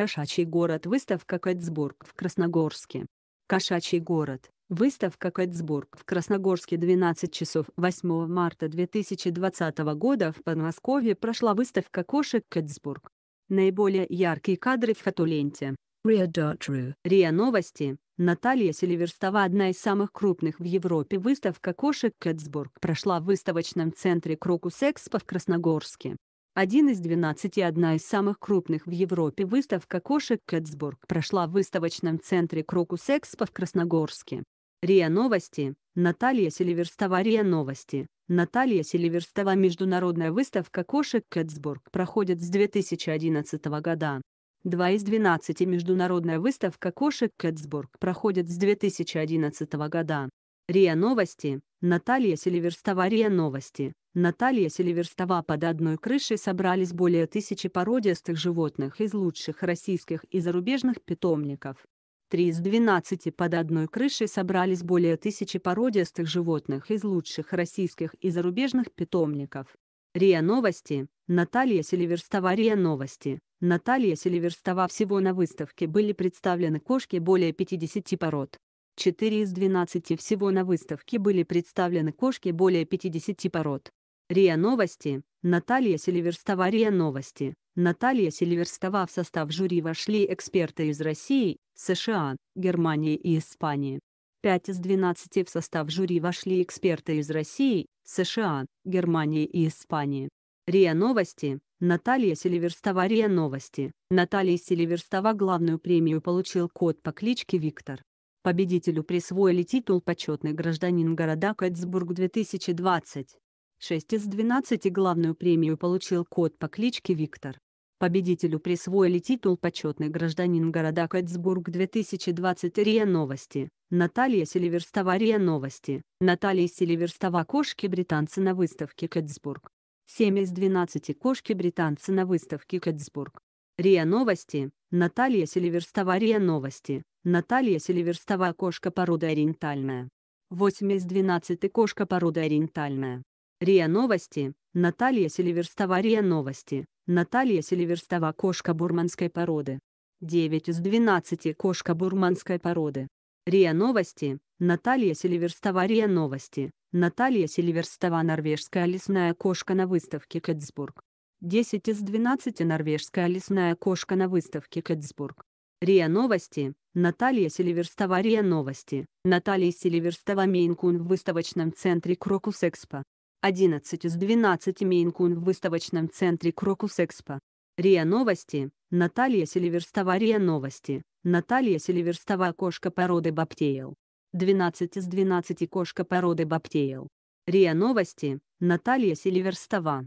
Кошачий город Выставка Кэтсбург в Красногорске. Кошачий город Выставка Кэтсбург в Красногорске 12 часов 8 марта 2020 года в Подмосковье прошла выставка кошек Кэтсбург. Наиболее яркие кадры в фотоленте. Риа.ру Риа Новости. Наталья Селиверстова одна из самых крупных в Европе выставка кошек Кэтсбург прошла в выставочном центре Крокус Экспо в Красногорске один из 12 и одна из самых крупных в Европе выставка кошек Кэтсбург прошла в выставочном центре Крокус Экспо в Красногорске. РИА Новости, Наталья Селиверстова РИА Новости, Наталья Селиверстова Международная выставка кошек Кэтсбург проходит с 2011 года. Два из 12 международная выставка кошек Кэтсбург проходит с 2011 года. РИА Новости, Наталья Селиверстова Риа новости. Наталья Селиверстова под одной крышей собрались более тысячи породистых животных из лучших российских и зарубежных питомников. Три из 12 под одной крышей собрались более тысячи породистых животных из лучших российских и зарубежных питомников. РИА Новости. Наталья Селиверстова РИА Новости. Наталья Селиверстова всего на выставке были представлены кошки более 50 пород. 4 из 12 всего на выставке были представлены кошки более 50 пород. РИА Новости, Наталья Селиверстова РИА Новости, Наталья Селиверстова в состав жюри вошли эксперты из России, США, Германии и Испании. 5 из 12 в состав жюри вошли эксперты из России, США, Германии и Испании. РИА Новости, Наталья Селиверстова РИА Новости, Наталья Селиверстова главную премию получил кот по кличке Виктор. Победителю присвоили титул «Почетный гражданин города Кэтсбург-2020». 6 из 12 главную премию получил кот по кличке Виктор. Победителю присвоили титул «Почетный гражданин города Кэтсбург-2020» РИА Новости. Наталья Селиверстова РИА Новости. Наталья Селиверстова кошки британцы на выставке Кэтсбург. 7 из 12 кошки британцы на выставке Кэтсбург. РИА Новости, Наталья Селиверстова РИА Новости, Наталья Селиверстова кошка породы ориентальная. 8 из 12 кошка породы ориентальная. РИА Новости, Наталья Селиверстова РИА Новости, Наталья Селиверстова кошка бурманской породы. 9 из 12 кошка бурманской породы. РИА Новости, Наталья Селиверстова РИА Новости, Наталья Селиверстова норвежская лесная кошка на выставке Кэтсбург. 10 из 12 норвежская лесная кошка на выставке Кэтсбург. РИА Новости, Наталья Селиверстова РИА Новости, Наталья Селиверстова Мейнкун в выставочном центре Крокус Экспо. 11 из 12 Мейнкун в выставочном центре Крокус Экспо. РИА Новости, Наталья Селиверстова РИА Новости, Наталья Селиверстова кошка породы Бобтейл. 12 из 12 кошка породы Бобтейл. РИА Новости, Наталья Селиверстова.